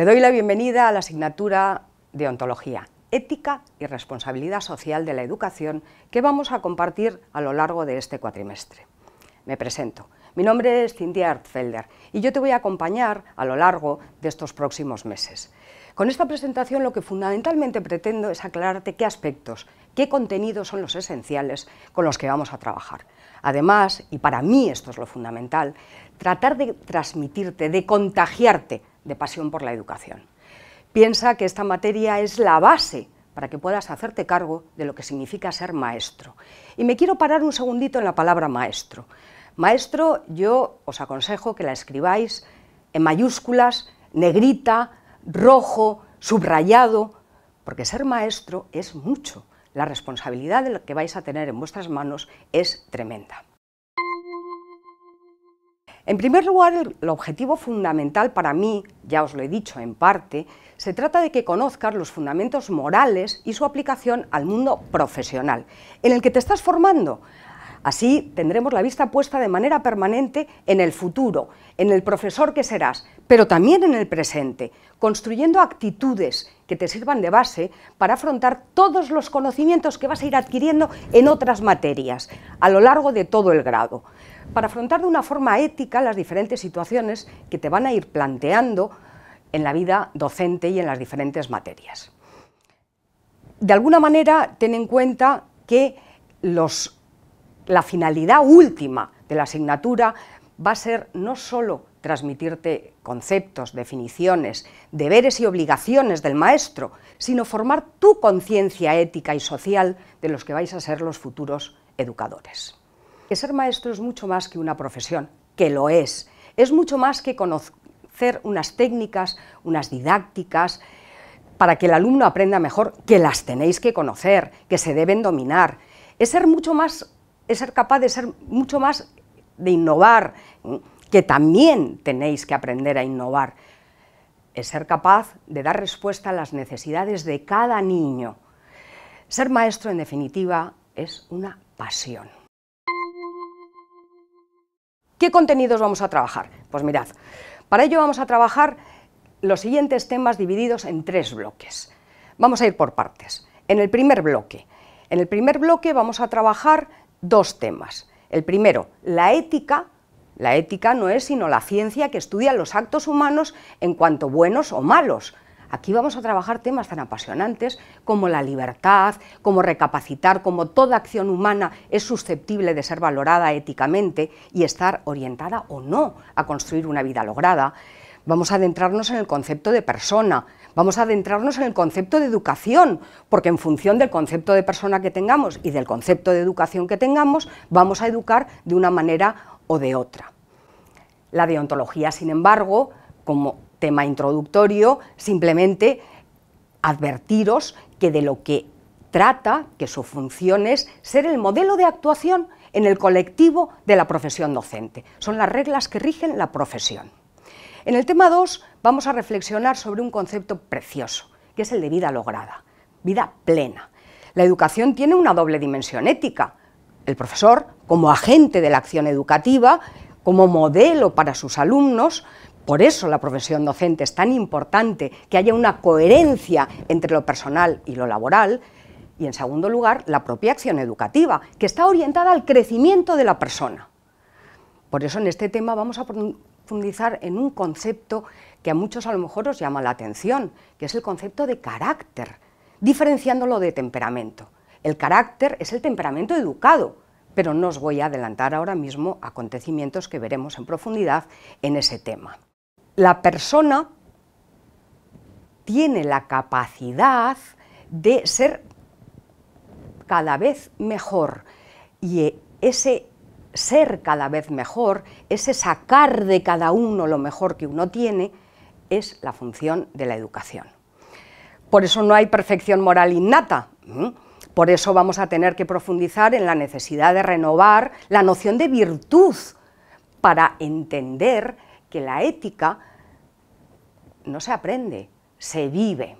Te doy la bienvenida a la asignatura de Ontología, Ética y Responsabilidad Social de la Educación que vamos a compartir a lo largo de este cuatrimestre. Me presento. Mi nombre es Cintia Artfelder y yo te voy a acompañar a lo largo de estos próximos meses. Con esta presentación lo que fundamentalmente pretendo es aclararte qué aspectos, qué contenidos son los esenciales con los que vamos a trabajar. Además, y para mí esto es lo fundamental, tratar de transmitirte, de contagiarte de pasión por la educación. Piensa que esta materia es la base para que puedas hacerte cargo de lo que significa ser maestro. Y me quiero parar un segundito en la palabra maestro. Maestro, yo os aconsejo que la escribáis en mayúsculas, negrita, rojo, subrayado, porque ser maestro es mucho. La responsabilidad de que vais a tener en vuestras manos es tremenda. En primer lugar, el objetivo fundamental para mí, ya os lo he dicho en parte, se trata de que conozcas los fundamentos morales y su aplicación al mundo profesional, en el que te estás formando, Así tendremos la vista puesta de manera permanente en el futuro, en el profesor que serás, pero también en el presente, construyendo actitudes que te sirvan de base para afrontar todos los conocimientos que vas a ir adquiriendo en otras materias a lo largo de todo el grado, para afrontar de una forma ética las diferentes situaciones que te van a ir planteando en la vida docente y en las diferentes materias. De alguna manera, ten en cuenta que los la finalidad última de la asignatura va a ser no solo transmitirte conceptos, definiciones, deberes y obligaciones del maestro, sino formar tu conciencia ética y social de los que vais a ser los futuros educadores. ser maestro es mucho más que una profesión, que lo es. Es mucho más que conocer unas técnicas, unas didácticas, para que el alumno aprenda mejor, que las tenéis que conocer, que se deben dominar. Es ser mucho más es ser capaz de ser mucho más, de innovar, que también tenéis que aprender a innovar. Es ser capaz de dar respuesta a las necesidades de cada niño. Ser maestro, en definitiva, es una pasión. ¿Qué contenidos vamos a trabajar? Pues mirad, para ello vamos a trabajar los siguientes temas divididos en tres bloques. Vamos a ir por partes. En el primer bloque, en el primer bloque vamos a trabajar dos temas. El primero, la ética. La ética no es sino la ciencia que estudia los actos humanos en cuanto buenos o malos. Aquí vamos a trabajar temas tan apasionantes como la libertad, como recapacitar, como toda acción humana es susceptible de ser valorada éticamente y estar orientada o no a construir una vida lograda vamos a adentrarnos en el concepto de persona, vamos a adentrarnos en el concepto de educación, porque en función del concepto de persona que tengamos y del concepto de educación que tengamos, vamos a educar de una manera o de otra. La deontología, sin embargo, como tema introductorio, simplemente advertiros que de lo que trata, que su función es ser el modelo de actuación en el colectivo de la profesión docente. Son las reglas que rigen la profesión. En el tema 2 vamos a reflexionar sobre un concepto precioso, que es el de vida lograda, vida plena. La educación tiene una doble dimensión ética. El profesor, como agente de la acción educativa, como modelo para sus alumnos, por eso la profesión docente es tan importante, que haya una coherencia entre lo personal y lo laboral, y en segundo lugar, la propia acción educativa, que está orientada al crecimiento de la persona. Por eso en este tema vamos a en un concepto que a muchos a lo mejor os llama la atención, que es el concepto de carácter, diferenciándolo de temperamento. El carácter es el temperamento educado, pero no os voy a adelantar ahora mismo acontecimientos que veremos en profundidad en ese tema. La persona tiene la capacidad de ser cada vez mejor y e, ese ser cada vez mejor, ese sacar de cada uno lo mejor que uno tiene, es la función de la educación. Por eso no hay perfección moral innata. Por eso vamos a tener que profundizar en la necesidad de renovar la noción de virtud para entender que la ética no se aprende, se vive.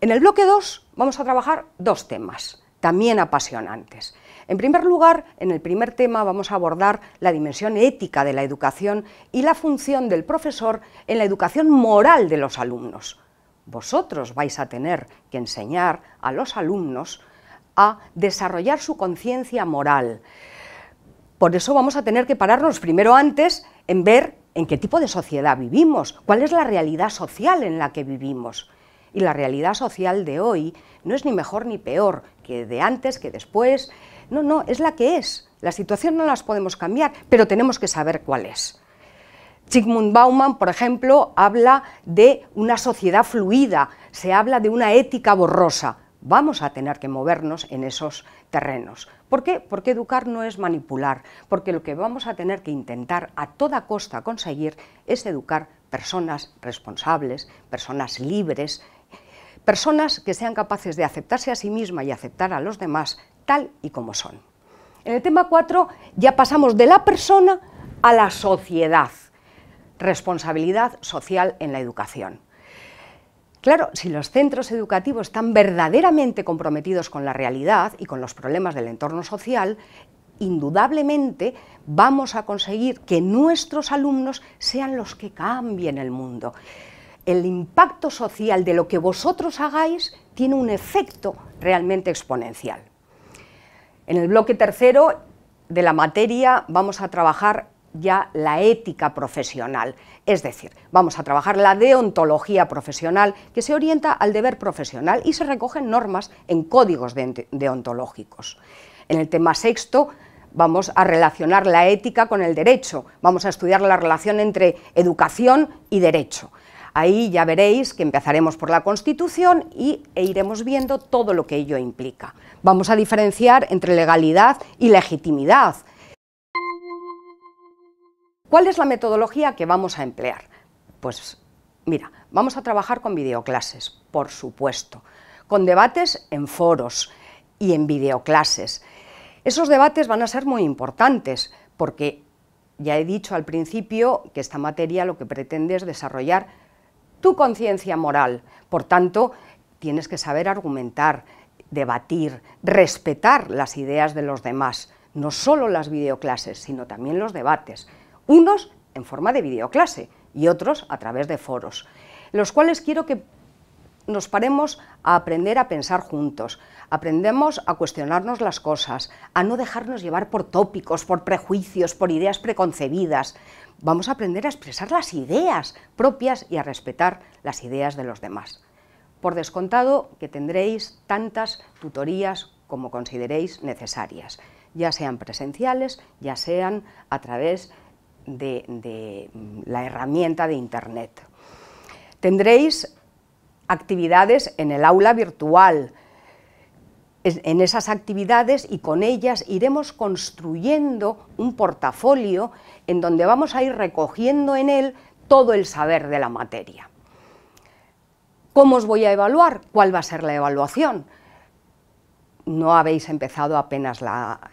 En el bloque 2 vamos a trabajar dos temas, también apasionantes. En primer lugar, en el primer tema vamos a abordar la dimensión ética de la educación y la función del profesor en la educación moral de los alumnos. Vosotros vais a tener que enseñar a los alumnos a desarrollar su conciencia moral. Por eso vamos a tener que pararnos primero antes en ver en qué tipo de sociedad vivimos, cuál es la realidad social en la que vivimos. Y la realidad social de hoy no es ni mejor ni peor que de antes, que después, no, no, es la que es. La situación no las podemos cambiar, pero tenemos que saber cuál es. Sigmund Bauman, por ejemplo, habla de una sociedad fluida, se habla de una ética borrosa. Vamos a tener que movernos en esos terrenos. ¿Por qué? Porque educar no es manipular, porque lo que vamos a tener que intentar a toda costa conseguir es educar personas responsables, personas libres, personas que sean capaces de aceptarse a sí misma y aceptar a los demás tal y como son. En el tema 4 ya pasamos de la persona a la sociedad, responsabilidad social en la educación. Claro, si los centros educativos están verdaderamente comprometidos con la realidad y con los problemas del entorno social, indudablemente vamos a conseguir que nuestros alumnos sean los que cambien el mundo. El impacto social de lo que vosotros hagáis tiene un efecto realmente exponencial. En el bloque tercero de la materia vamos a trabajar ya la ética profesional, es decir, vamos a trabajar la deontología profesional que se orienta al deber profesional y se recogen normas en códigos deontológicos. En el tema sexto vamos a relacionar la ética con el derecho, vamos a estudiar la relación entre educación y derecho. Ahí ya veréis que empezaremos por la Constitución y, e iremos viendo todo lo que ello implica. Vamos a diferenciar entre legalidad y legitimidad. ¿Cuál es la metodología que vamos a emplear? Pues mira, vamos a trabajar con videoclases, por supuesto, con debates en foros y en videoclases. Esos debates van a ser muy importantes porque ya he dicho al principio que esta materia lo que pretende es desarrollar tu conciencia moral. Por tanto, tienes que saber argumentar, debatir, respetar las ideas de los demás, no solo las videoclases, sino también los debates, unos en forma de videoclase y otros a través de foros, los cuales quiero que nos paremos a aprender a pensar juntos, aprendemos a cuestionarnos las cosas, a no dejarnos llevar por tópicos, por prejuicios, por ideas preconcebidas. Vamos a aprender a expresar las ideas propias y a respetar las ideas de los demás. Por descontado que tendréis tantas tutorías como consideréis necesarias, ya sean presenciales, ya sean a través de, mm, la herramienta de Internet. Tendréis actividades en el aula virtual. En esas actividades y con ellas iremos construyendo un portafolio en donde vamos a ir recogiendo en él todo el saber de la materia. ¿Cómo os voy a evaluar? ¿Cuál va a ser la evaluación? No habéis empezado apenas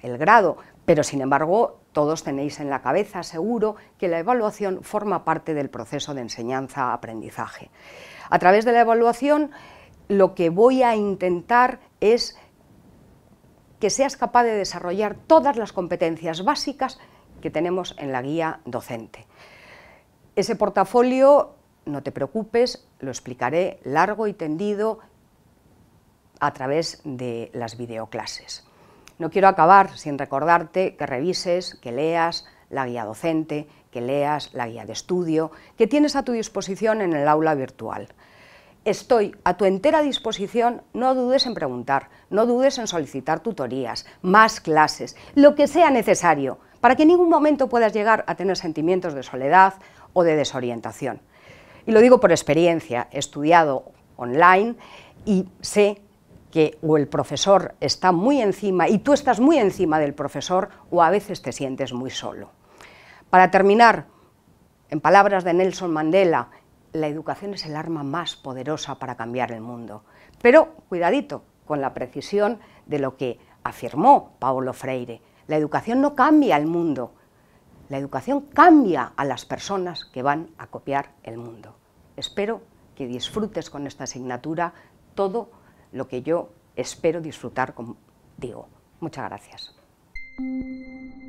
el grado, pero sin embargo todos tenéis en la cabeza seguro que la evaluación forma parte del proceso de enseñanza-aprendizaje. A través de la evaluación lo que voy a intentar es que seas capaz de desarrollar todas las competencias básicas que tenemos en la guía docente. Ese portafolio, no te preocupes, lo explicaré largo y tendido a través de las videoclases. No quiero acabar sin recordarte que revises, que leas la guía docente, que leas la guía de estudio que tienes a tu disposición en el aula virtual. Estoy a tu entera disposición, no dudes en preguntar, no dudes en solicitar tutorías, más clases, lo que sea necesario, para que en ningún momento puedas llegar a tener sentimientos de soledad o de desorientación. Y lo digo por experiencia, he estudiado online y sé que o el profesor está muy encima y tú estás muy encima del profesor o a veces te sientes muy solo. Para terminar, en palabras de Nelson Mandela, la educación es el arma más poderosa para cambiar el mundo. Pero cuidadito con la precisión de lo que afirmó Paulo Freire. La educación no cambia el mundo, la educación cambia a las personas que van a copiar el mundo. Espero que disfrutes con esta asignatura todo lo que yo espero disfrutar contigo. Muchas gracias.